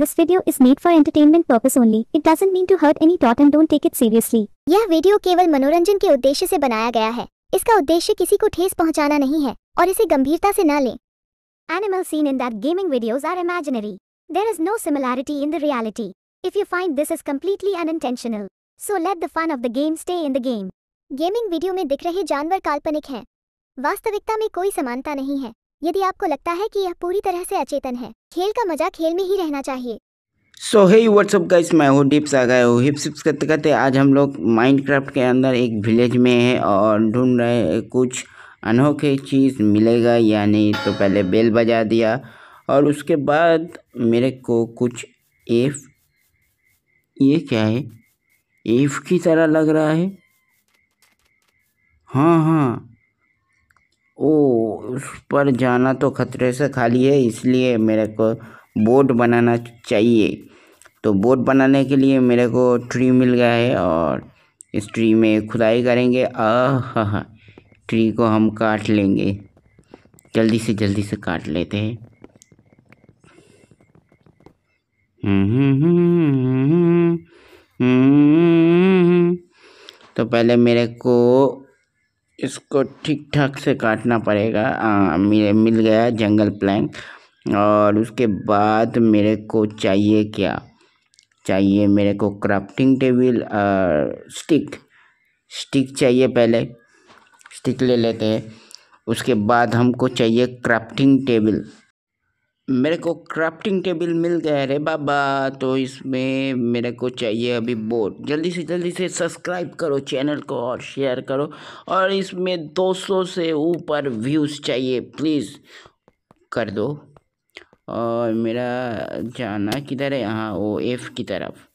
This video is made for entertainment purpose only. It doesn't mean to hurt any thought and don't take it seriously. यह video केवल मनोरंजन के उद्देश्य से बनाया गया है इसका उद्देश्य किसी को ठेस पहुंचाना नहीं है और इसे गंभीरता से ना लें Animals seen in that gaming videos are imaginary. There is no similarity in the reality. If you find this is completely unintentional, so let the fun of the game stay in the game. Gaming video में दिख रहे जानवर काल्पनिक हैं वास्तविकता में कोई समानता नहीं है यदि आपको लगता है कि यह पूरी तरह से अचेतन है खेल का मजा खेल में ही रहना चाहिए सो हे व्हाट्सअप गाइस मैं हूँ डिप्स आ गए हूँ हिप्स करते करते आज हम लोग माइनक्राफ्ट के अंदर एक विलेज में है और ढूंढ रहे कुछ अनोखे चीज़ मिलेगा या नहीं तो पहले बेल बजा दिया और उसके बाद मेरे को कुछ एफ ये क्या है एफ की तरह लग रहा है हाँ हाँ ओ उस पर जाना तो खतरे से खाली है इसलिए मेरे को बोट बनाना चाहिए तो बोट बनाने के लिए मेरे को ट्री मिल गया है और इस ट्री में खुदाई करेंगे आह ट्री को हम काट लेंगे जल्दी से जल्दी से काट लेते हैं तो पहले मेरे को इसको ठीक ठाक से काटना पड़ेगा आ, मिल, मिल गया जंगल प्लैंक और उसके बाद मेरे को चाहिए क्या चाहिए मेरे को क्राफ्टिंग टेबल स्टिक स्टिक चाहिए पहले स्टिक ले लेते हैं उसके बाद हमको चाहिए क्राफ्टिंग टेबल मेरे को क्राफ्टिंग टेबल मिल गया रे बाबा तो इसमें मेरे को चाहिए अभी बोर्ड जल्दी से जल्दी से सब्सक्राइब करो चैनल को और शेयर करो और इसमें 200 से ऊपर व्यूज़ चाहिए प्लीज़ कर दो और मेरा जाना किधर है यहाँ वो एफ़ की तरफ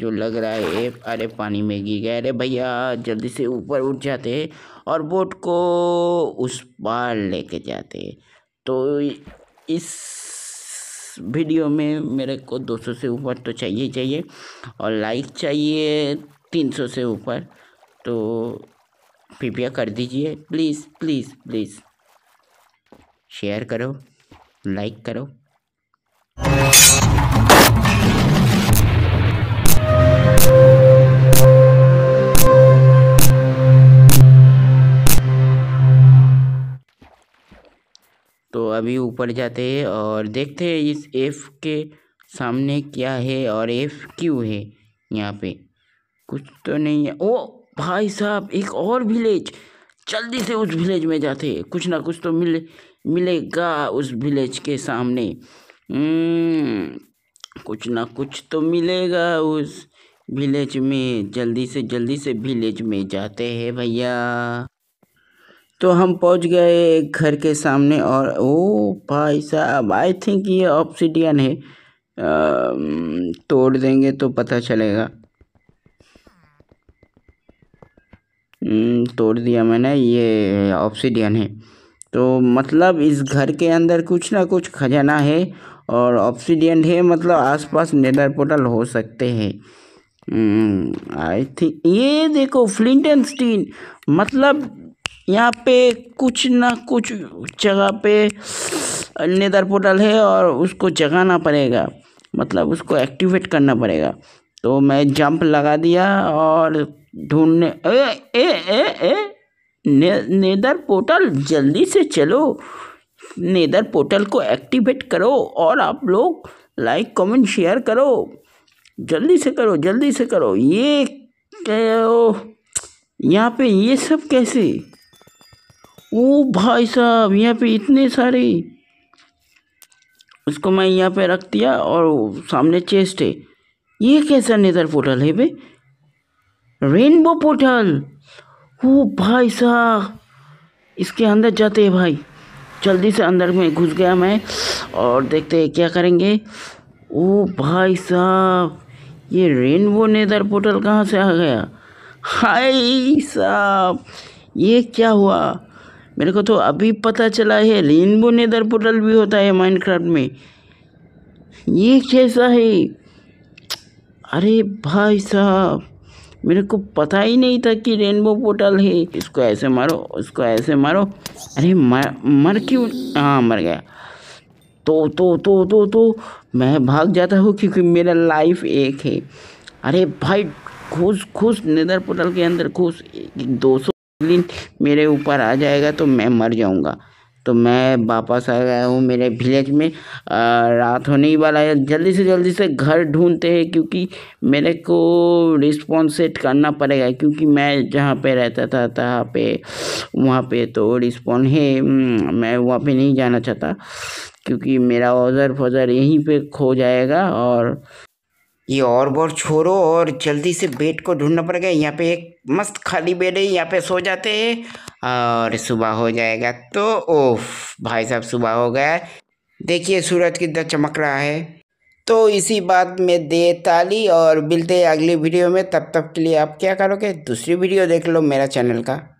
जो लग रहा है एफ अरे पानी में गिर गया अरे भैया जल्दी से ऊपर उठ जाते और बोट को उस पार लेके जाते तो इस वीडियो में मेरे को 200 से ऊपर तो चाहिए चाहिए और लाइक चाहिए 300 से ऊपर तो कृपया कर दीजिए प्लीज़ प्लीज़ प्लीज़ शेयर करो लाइक करो अभी ऊपर जाते हैं और देखते हैं इस एफ़ के सामने क्या है और एफ़ क्यों है यहाँ पे कुछ तो नहीं है ओ भाई साहब एक और विलेज जल्दी से उस विलेज में जाते हैं कुछ ना कुछ तो मिले मिलेगा उस विलेज के सामने हम्म, कुछ ना कुछ तो मिलेगा उस विलेज में जल्दी से जल्दी से विलेज में जाते हैं भैया तो हम पहुंच गए एक घर के सामने और ओ भाई साहब आई थिंक ये ऑप्सीडियन है आ, तोड़ देंगे तो पता चलेगा हम्म, तोड़ दिया मैंने ये ऑप्सीडियन है तो मतलब इस घर के अंदर कुछ ना कुछ खजाना है और ऑप्सीडियन है मतलब आसपास नेदर पोर्टल हो सकते हैं आई हम्म, थिंक ये देखो फ्लिंट एंड स्टीन मतलब यहाँ पे कुछ ना कुछ जगह पे नेदर पोर्टल है और उसको जगाना पड़ेगा मतलब उसको एक्टिवेट करना पड़ेगा तो मैं जंप लगा दिया और ढूंढने ए ए ए ए ने, नेदर पोर्टल जल्दी से चलो नेदर पोर्टल को एक्टिवेट करो और आप लोग लाइक कमेंट शेयर करो जल्दी से करो जल्दी से करो ये यहाँ पे ये सब कैसे ओ भाई साहब यहाँ पे इतने सारे उसको मैं यहाँ पे रख दिया और सामने चेस्ट है ये कैसा नेदर पोर्टल है बे रेनबो पोर्टल ओ भाई साहब इसके अंदर जाते हैं भाई जल्दी से अंदर में घुस गया मैं और देखते हैं क्या करेंगे ओ भाई साहब ये रेनबो नेदर पोर्टल कहाँ से आ गया हाय साहब ये क्या हुआ मेरे को तो अभी पता चला है रेनबो नेदर पोर्टल भी होता है माइनक्राफ्ट में ये कैसा है अरे भाई साहब मेरे को पता ही नहीं था कि रेनबो पोर्टल है इसको ऐसे मारो उसको ऐसे मारो अरे मर मर क्यों हाँ मर गया तो तो तो तो तो मैं भाग जाता हूँ क्योंकि मेरा लाइफ एक है अरे भाई खुश खुश नेदर पोर्टल के अंदर खुश दो सौ ग्रीन मेरे ऊपर आ जाएगा तो मैं मर जाऊंगा तो मैं वापस आ गया हूँ मेरे विलेज में आ, रात होने ही वाला है जल्दी से जल्दी से घर ढूंढते हैं क्योंकि मेरे को रिस्पॉन्स सेट करना पड़ेगा क्योंकि मैं जहाँ पे रहता था तहाँ पे वहाँ पे तो रिस्पॉन्स है मैं वहाँ पे नहीं जाना चाहता क्योंकि मेरा ओजर फजर यहीं पे खो जाएगा और ये और बोर छोड़ो और जल्दी से बेड को ढूंढना पड़ेगा यहाँ पे एक मस्त खाली बेड है यहाँ पे सो जाते हैं और सुबह हो जाएगा तो ओफ भाई साहब सुबह हो गया देखिए सूरज कितना चमक रहा है तो इसी बात में दे ताली और मिलते हैं अगली वीडियो में तब तक के लिए आप क्या करोगे दूसरी वीडियो देख लो मेरा चैनल का